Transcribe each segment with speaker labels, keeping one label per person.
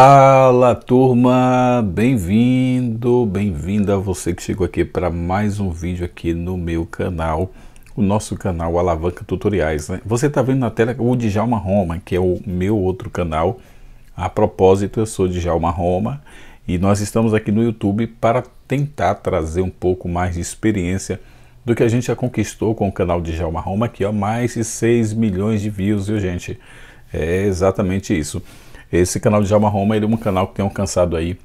Speaker 1: Fala turma, bem-vindo, bem-vinda a você que chegou aqui para mais um vídeo aqui no meu canal, o nosso canal Alavanca Tutoriais. Né? Você está vendo na tela o Djalma Roma, que é o meu outro canal. A propósito, eu sou Djalma Roma e nós estamos aqui no YouTube para tentar trazer um pouco mais de experiência do que a gente já conquistou com o canal Djalma Roma, que é mais de 6 milhões de views, viu gente? É exatamente isso. Esse canal de Jama Roma ele é um canal que tem alcançado aí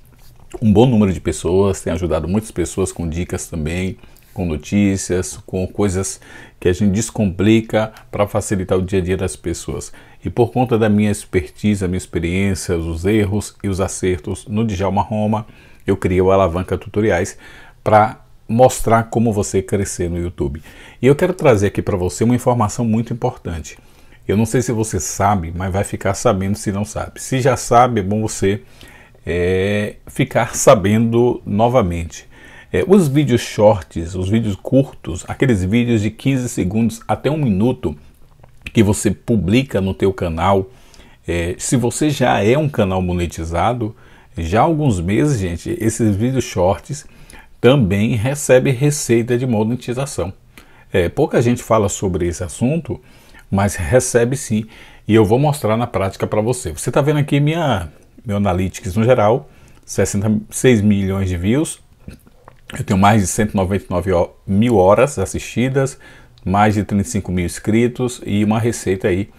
Speaker 1: um bom número de pessoas, tem ajudado muitas pessoas com dicas também, com notícias, com coisas que a gente descomplica para facilitar o dia a dia das pessoas. E por conta da minha expertise, a minha experiência, os erros e os acertos no Djalma Roma, eu criei o Alavanca Tutoriais para mostrar como você crescer no YouTube. E eu quero trazer aqui para você uma informação muito importante. Eu não sei se você sabe, mas vai ficar sabendo se não sabe. Se já sabe, é bom você é, ficar sabendo novamente. É, os vídeos shorts, os vídeos curtos, aqueles vídeos de 15 segundos até um minuto que você publica no teu canal, é, se você já é um canal monetizado, já há alguns meses, gente, esses vídeos shorts também recebem receita de monetização. É, pouca gente fala sobre esse assunto, mas recebe sim e eu vou mostrar na prática para você. Você está vendo aqui minha, meu Analytics no geral, 66 milhões de views, eu tenho mais de 199 mil horas assistidas, mais de 35 mil inscritos e uma receita aí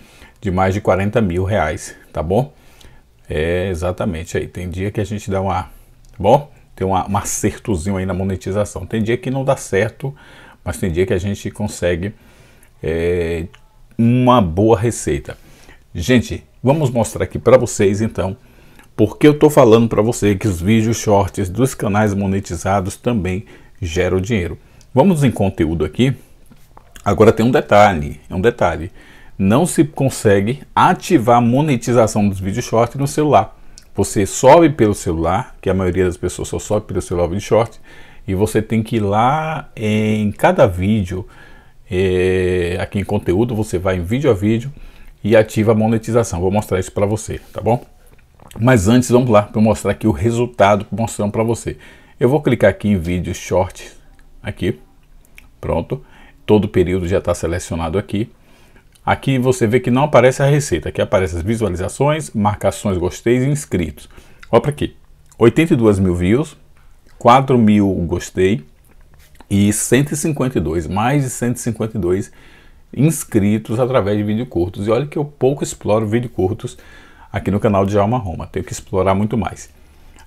Speaker 1: de mais de 40 mil reais, tá bom? É exatamente aí. Tem dia que a gente dá uma. Tá bom, tem uma, um acertozinho aí na monetização. Tem dia que não dá certo, mas tem dia que a gente consegue é, uma boa receita. Gente, vamos mostrar aqui para vocês então porque eu estou falando para você que os vídeos shorts dos canais monetizados também geram dinheiro. Vamos em conteúdo aqui. Agora tem um detalhe, é um detalhe. Não se consegue ativar a monetização dos vídeos shorts no celular. Você sobe pelo celular, que a maioria das pessoas só sobe pelo celular vídeo short, e você tem que ir lá em cada vídeo é, aqui em conteúdo, você vai em vídeo a vídeo e ativa a monetização. Vou mostrar isso para você, tá bom? Mas antes, vamos lá para mostrar aqui o resultado mostrando para você. Eu vou clicar aqui em vídeo short, aqui, pronto. Todo o período já está selecionado aqui. Aqui você vê que não aparece a receita, aqui aparece as visualizações, marcações, gostei e inscritos. Olha para aqui, 82 mil views, 4 mil gostei, e 152, mais de 152 inscritos através de vídeos curtos. E olha que eu pouco exploro vídeos curtos aqui no canal de Alma Roma, tenho que explorar muito mais.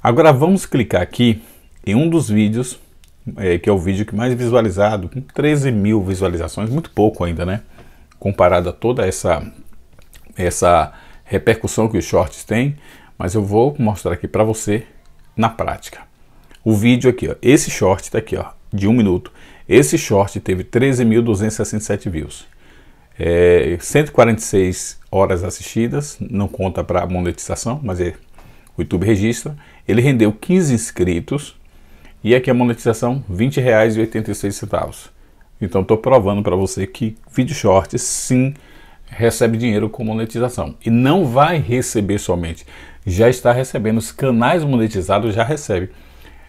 Speaker 1: Agora vamos clicar aqui em um dos vídeos, é, que é o vídeo que mais visualizado, com 13 mil visualizações, muito pouco ainda, né? Comparado a toda essa, essa repercussão que os shorts têm, mas eu vou mostrar aqui para você na prática. O vídeo aqui, ó, esse short está aqui, ó, de um minuto. Esse short teve 13.267 views. É, 146 horas assistidas, não conta para monetização, mas é, o YouTube registra. Ele rendeu 15 inscritos e aqui a monetização R$ 20,86. Então estou provando para você que vídeo short sim recebe dinheiro com monetização e não vai receber somente, já está recebendo, os canais monetizados já recebem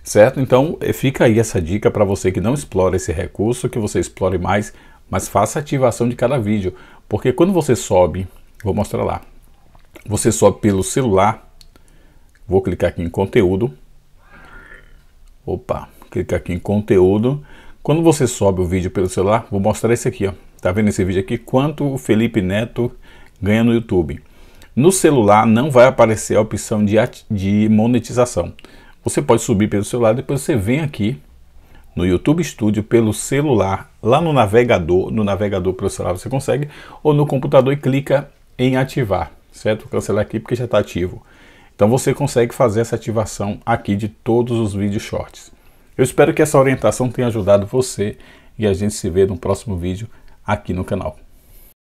Speaker 1: certo? Então eh, fica aí essa dica para você que não explora esse recurso, que você explore mais, mas faça a ativação de cada vídeo, porque quando você sobe, vou mostrar lá, você sobe pelo celular, vou clicar aqui em conteúdo, opa, clicar aqui em conteúdo, quando você sobe o vídeo pelo celular, vou mostrar esse aqui, ó. Tá vendo esse vídeo aqui? Quanto o Felipe Neto ganha no YouTube. No celular não vai aparecer a opção de, de monetização. Você pode subir pelo celular, depois você vem aqui no YouTube Studio pelo celular, lá no navegador, no navegador pelo celular você consegue, ou no computador e clica em ativar, certo? Vou cancelar aqui porque já está ativo. Então você consegue fazer essa ativação aqui de todos os vídeos shorts. Eu espero que essa orientação tenha ajudado você e a gente se vê no próximo vídeo aqui no canal.